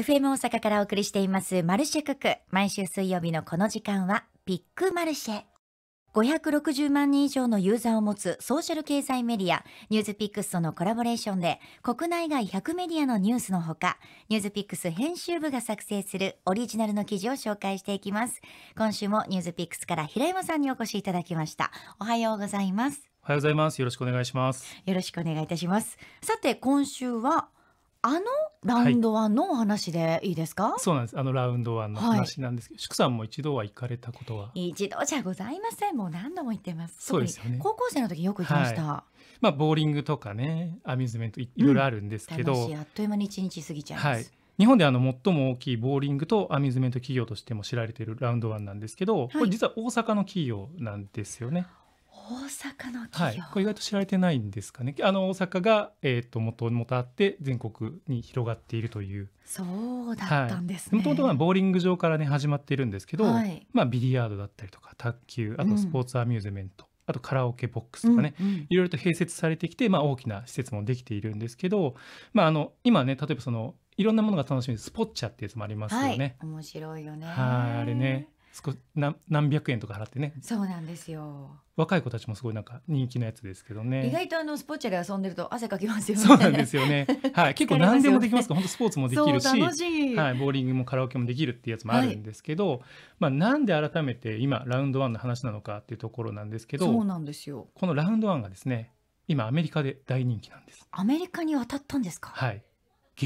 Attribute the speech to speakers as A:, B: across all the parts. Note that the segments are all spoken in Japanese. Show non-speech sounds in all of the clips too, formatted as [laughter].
A: FM 大阪からお送りしていますマルシェクック。毎週水曜日のこの時間はビッグマルシェ。560万人以上のユーザーを持つソーシャル経済メディア、ニューズピックスとのコラボレーションで、国内外100メディアのニュースのほか、ニューズピックス編集部が作成するオリジナルの記事を紹介していきます。今週もニューズピックスから平山さんにお越しいただきました。おはようございます。
B: おはようございます。よろしくお願いします。
A: よろしくお願いいたします。さて、今週は、あのラウンドワンのお話でいいですか、はい、そ
B: うなんですあのラウンドワンの話なんですけど、はい、宿さんも一度は行かれたことは
A: 一度じゃございませんもう何度も行ってますそうですよね高校生の時よく行きました、は
B: い、まあボーリングとかねアミューズメントいろいろあるんですけど、うん、あ
A: っという間に一日過ぎちゃいます、はい、
B: 日本であの最も大きいボーリングとアミューズメント企業としても知られているラウンドワンなんですけど、これ実は大阪の企業なんですよね。
A: 大阪のはい、
B: これ意外と知られてないんですかねあの大阪が、えーと、もともとあって全国に広がっているという
A: そうだったんですねもともとは
B: ボーリング場からね始まっているんですけど、はい、まあ、ビリヤードだったりとか卓球あとスポーツアミューズメント、うんあとカラオケボックスとかね、うんうん、いろいろと併設されてきて、まあ、大きな施設もできているんですけど、まあ、あの今ね例えばそのいろんなものが楽しみスポッチャってやつもありますよね。は
A: い、面白いよねあれね
B: 少な何百円とか払ってねそう
A: なんですよ
B: 若い子たちもすごいなんか人気のやつですけどね意外
A: とあのスポーチャで遊んでると汗かきますよねそうなんですよね [laughs] はい結構何でもで
B: きますから本当スポーツもできるしはい、ボーリングもカラオケもできるっていうやつもあるんですけど、はい、まあなんで改めて今ラウンドワンの話なのかっていうところなんですけどそうなんですよこのラウンドワンがですね今アメリカで大人気なんで
A: すアメリカに渡ったんですか
B: はい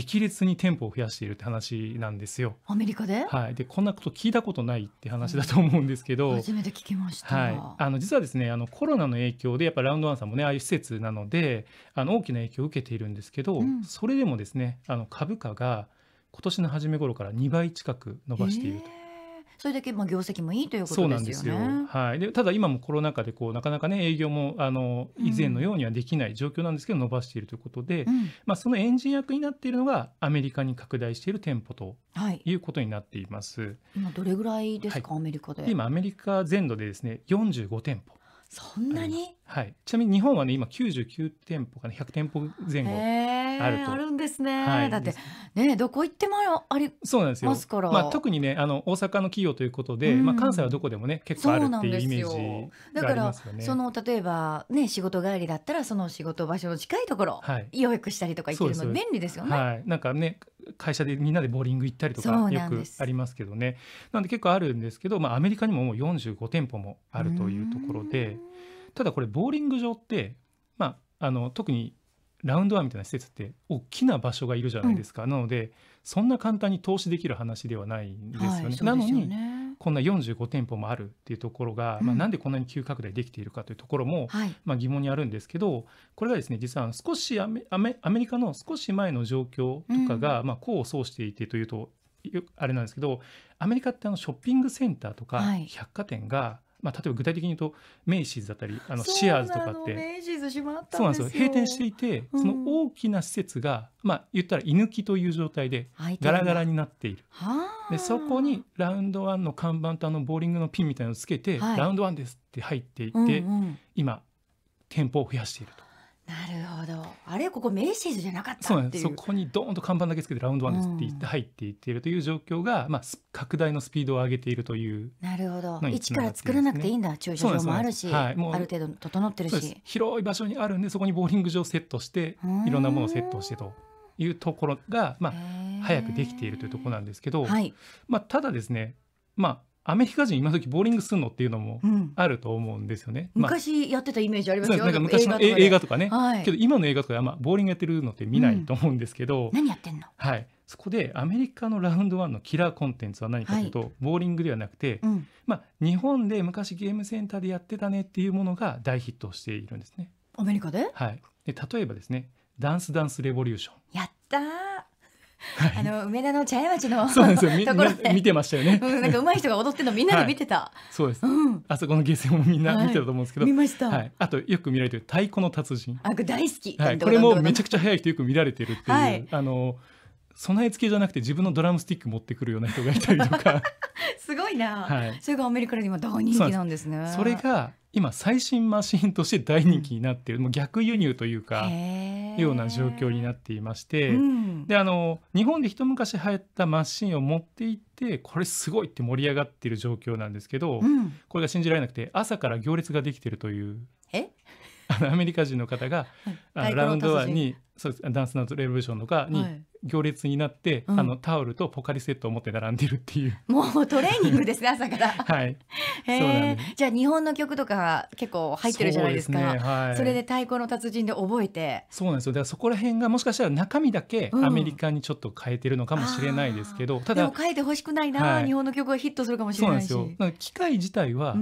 B: 激烈に店舗を増やしているって話なんですよ。アメリカで,、はい、でこんなこと聞いたことないって話だと思うんですけど、初め
A: て聞きました、はい、
B: あの実はですねあのコロナの影響でやっぱラウンドワンさんもねああいう施設なのであの大きな影響を受けているんですけど、うん、それでもですねあの株価が今年の初め頃から2倍近く伸ばしていると。えー
A: それだけまあ業績もいいということですよね。
B: はい、でただ今もコロナ禍でこうなかなかね営業もあの以前のようにはできない状況なんですけど、うん、伸ばしているということで、うん、まあ、そのエンジン役になっているのがアメリカに拡大している店舗ということになっています。はい、
A: 今どれぐらいですか、はい、アメリカで今
B: アメリカ全土でですね45店舗そんなにはい、ちなみに日本はね今99店舗から100店舗前後あるとあるんですね、はい、だって
A: ねどこ行ってもありそうなんですよますから、まあ、特
B: にねあの大阪の企業ということで、うん、まあ、関西はどこでもね結構あるっていうイメージ、ね、だからその
A: 例えばね仕事帰りだったらその仕事場所の近いところ、はい、予約したりとか行けるの便利ですよね。は
B: い、なんかね会社でみんなでボーリング行ったりとかよくありますけどねなんで結構あるんですけど、まあ、アメリカにももう45店舗もあるというところで。ただこれボーリング場って、まあ、あの特にラウンドワンみたいな施設って大きな場所がいるじゃないですか、うん、なのでそんな簡単に投資できる話ではないんですよね。はい、なのにこんな45店舗もあるっていうところが、うん、まあ、なんでこんなに急拡大できているかというところも、はい、まあ、疑問にあるんですけどこれがですね実は少しアメアメアメリカの少し前の状況とかが、うん、まあ、功を奏していてというとあれなんですけどアメリカってあのショッピングセンターとか百貨店が、はいまあ、例えば具体的に言うとメイシーズだったりあのシアーズとかってメイシーズ閉まったそうなんですよ閉店していて、その大きな施設が、うん、まあ、言ったら居抜きという状態でガラガラになっているでそこにラウンドワンの看板とあのボーリングのピンみたいなのをつけて、はい、ラウンドワンですって入っていって、うんうん、今店舗を増やしていると。
A: なるほどあれここメイシーズじゃなかったそうなんですそ
B: こにドーンと看板だけつけてラウンドワンですって言って入っていっているという状況が、うん、まあ、拡大のスピードを上げているというなる
A: ほど、一から作らなくていいんだ駐車場もあるし、はい、もうある程度整ってるし
B: 広い場所にあるんでそこにボーリング場をセットしていろんなものをセットしてというところが、まあ、早くできているというところなんですけど、はい、まあ、ただですねまあアメリカ人今時ボーリングするのっていうのもあると思うんですよね、うんまあ、昔
A: やってたイメージありますよなんか昔の映画と
B: かね、はい、けど今の映画とかあんまボーリングやってるのって見ないと思うんですけど、うん、何やってんのはいそこでアメリカのラウンドワンのキラーコンテンツは何かというと、はい、ボーリングではなくて、うん、まあ、日本で昔ゲームセンターでやってたねっていうものが大ヒットしているんですね。アメリカで,、はい、で例えばですね「ダンスダンスレボリューション」や
A: ったあの梅田の茶屋町のそうですよところで見てましたよね、うん、なんか上手い人が踊ってるのみんなで見てた、
B: そうです、あそこのゲーセンもみんな見てたと思うんですけど、見ました、あとよく見られてる太鼓の達人
A: あ大好き、これもめちゃ
B: くちゃ速い人よく見られてるっていう、あの備え付けじゃなくて自分のドラムスティック持ってくるような人がいたりとか
A: [laughs] すごいな、はい、それがアメリカで今大人気なんですねそれ
B: が今最新マシンとして大人気になっている、もう逆輸入というかような状況になっていまして、うん、であの日本で一昔流行ったマシンを持っていってこれすごいって盛り上がっている状況なんですけど、うん、これが信じられなくて朝から行列ができているという。え [laughs] あのアメリカ人の方が、はい、あのラウンドワンにそうダンスナレボリューションとかに行列になって、うん、あのタオルとポカリセットを持って並んでるっていうもうトレーニングですね朝から [laughs] はいそえ
A: じゃあ日本の曲とか結構入ってるじゃないですかそ、ねはい、それで「太鼓の達人」で覚えて
B: そうなんですよだからそこら辺がもしかしたら中身だけアメリカにちょっと変えてるのかもしれないですけど、うん、ただ変
A: えてほしくないな、はい、日本の曲がヒットするかもしれないしそうなんで
B: すよ機械自体は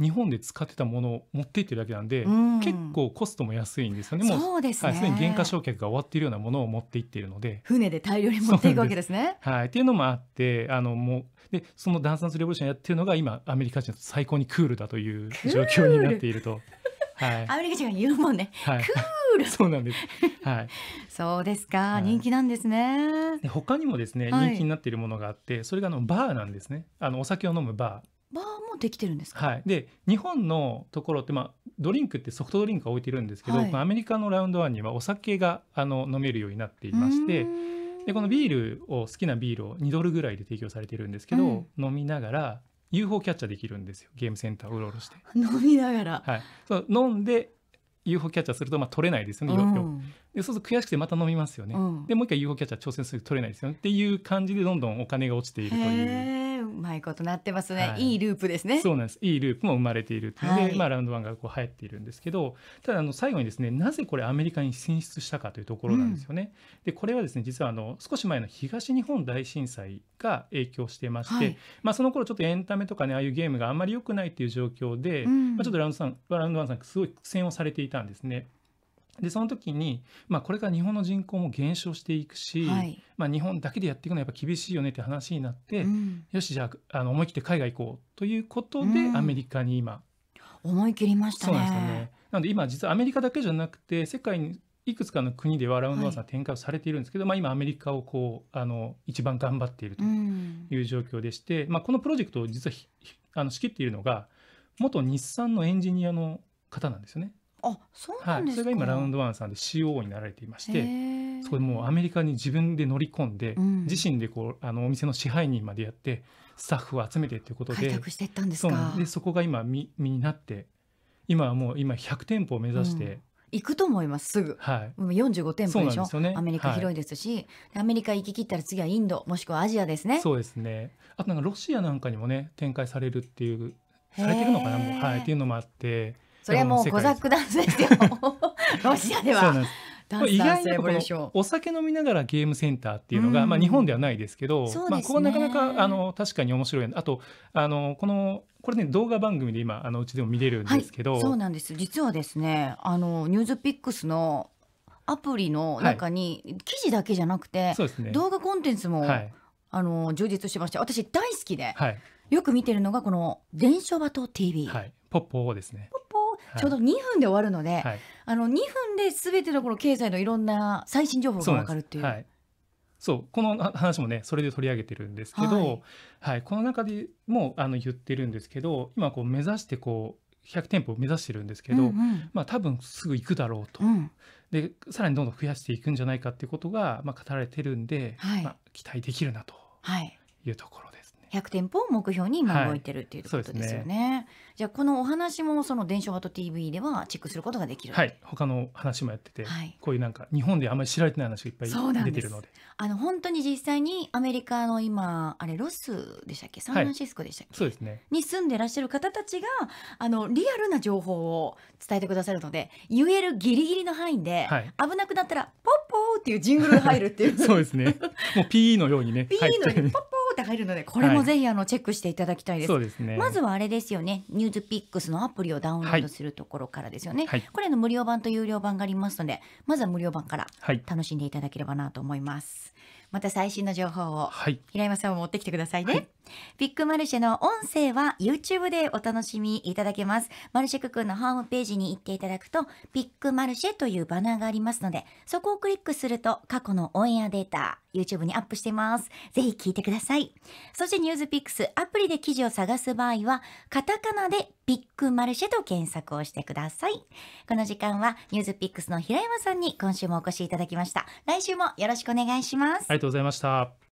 B: 日本で使ってたものを持っていってるだけなんで、うん、結構コストも安いんですよねもうそうですね、はい、すに原価償却が終わっているようなものを持っていっているので船
A: 船で大量に持っていくわけですね。
B: すはい、っていうのもあってあのもうでそのダンサンスレボリューションやってるのが今アメリカ人最高にクールだという状況になっていると。はい、アメリカ
A: 人が言うもんね、
B: はい、クール [laughs] そうなんです、はい、
A: そうですか、はい、人気なんですね
B: で他にもですね、人気になっているものがあってそれがあのバーなんですねあのお酒を飲むバーバーもできてるんですはい、で日本のところって、まあ、ドリンクってソフトドリンクが置いてるんですけど、はい、アメリカのラウンドワンにはお酒があの飲めるようになっていまして。でこのビールを好きなビールを2ドルぐらいで提供されてるんですけど、うん、飲みながら UFO キャッチャーできるんですよゲームセンターをうろうろして [laughs] 飲みながら、はい、そう飲んで UFO キャッチャーするとまあ取れないですよね、うん、でそうすると悔しくてまた飲みますよね、うん、でもう一回 UFO キャッチャー挑戦すると取れないですよねっていう感じでどんどんお金が落ちていると
A: いう。まいことなってますね、はい、い、いループですねそうなんですい
B: いループも生まれているっていうで、はい、まあ、ラウンドワンがこう流行っているんですけどただあの最後にですねなぜこれアメリカに進出したかというところなんですよね、うん、でこれはですね実はあの少し前の東日本大震災が影響してまして、はい、まあ、その頃ちょっとエンタメとかねああいうゲームがあんまり良くないっていう状況で、うん、まあ、ちょっとラウンドワラウンドさんすごい苦戦をされていたんですねでその時に、まあ、これから日本の人口も減少していくし、はい、まあ、日本だけでやっていくのはやっぱ厳しいよねって話になって、うん、よしじゃああの思い切って海外行こうということで、アメリカに今
A: 思い切りました、ね、そうなんですよね
B: なので今実はアメリカだけじゃなくて世界にいくつかの国ではラウンドワンさん展開をされているんですけど、はい、まあ、今アメリカをこうあの一番頑張っているという状況でして、うん、まあ、このプロジェクトを実はあの仕切っているのが元日産のエンジニアの方なんですよね。あそうなんですか、はい、それが今ラウンドワンさんで COO になられていましてそれもうアメリカに自分で乗り込んで、うん、自身でこうあのお店の支配人までやってスタッフを集めてということで開拓していったんですかでそこが今身になって今はもう今100店舗を目指して、うん行くと思いますすぐ、はい、も
A: う45店舗でしょ、ね、アメリカ広いですし、はい、アメリカ行ききったら次はインドもしくはアジアですねそう
B: ですねあとなんかロシアなんかにもね展開されるっていうされてるのかなもう、はい、っていうのもあってそれもうコザックダンスですよ [laughs]
A: ロシアでは。
B: 意外にこお酒飲みながらゲームセンターっていうのが、まあ、日本ではないですけど、ね、まあ、ここはなかなかあの確かに面白いあとあのこのこれね動画番組で今あのうちでも見れるんですけど、はい、そうなん
A: です実はですねあのニュースピックスのアプリの中に、はい、記事だけじゃなくて、ね、動画コンテンツも、はい、あの充実してまして私大好きで、よく見てるのがこの「伝書バト
B: TV」はい、ポッポですね。
A: ちょうど2分で終わるので、はい、あの2分で全てのこの経済のいろんな最新情報が分かるって
B: いう。はいそうこの話もねそれで取り上げてるんですけど、はい、はい、この中でもあの言ってるんですけど今こう目指してこう100店舗を目指してるんですけど、うんうん、まあ、多分すぐ行くだろうと、うん、でさらにどんどん増やしていくんじゃないかっていうことが、まあ、語られてるんで、はい、まあ、期待できるなというところ。
A: 100店舗を目標に今動いてるっていうことですよね。はい、ねじゃあこのお話もその電書アート TV ではチェックすることができる。は
B: い。他の話もやってて、はい、こういうなんか日本であんまり知られてない話がいっぱい出てるので、
A: あの本当に実際にアメリカの今あれロスでしたっけ、サンフランシスコでしたっけ、はい、そうですね。に住んでらっしゃる方たちがあのリアルな情報を伝えてくださるので、言えるギリギリの範囲で、危なくなったらポッポーっていうジングルが入るっていう。[laughs] そうで
B: すね。もう PE のようにね。PE [laughs] のようにポッ
A: ポって入るのでこれもぜひあのチェックしていただきたいですはいですね、まずはあれですよね「ニュースピックスのアプリをダウンロードするところからですよね、はい、これの無料版と有料版がありますのでまずは無料版から楽しんでいただければなと思います、また最新の情報を平山さんも持ってきてくださいね、ビッグマルシェの音声は YouTube でお楽しみいただけます。マルシェクくんのホームページに行っていただくと、ビッグマルシェというバナーがありますので、そこをクリックすると過去のオンエアデータ、YouTube にアップしてます。ぜひ聞いてください。そしてニュースピックス、アプリで記事を探す場合は、カタカナでビッグマルシェと検索をしてください。この時間はニュースピックスの平山さんに今週もお越しいただきました。来週もよろしくお願いします。あ
B: りがとうございました。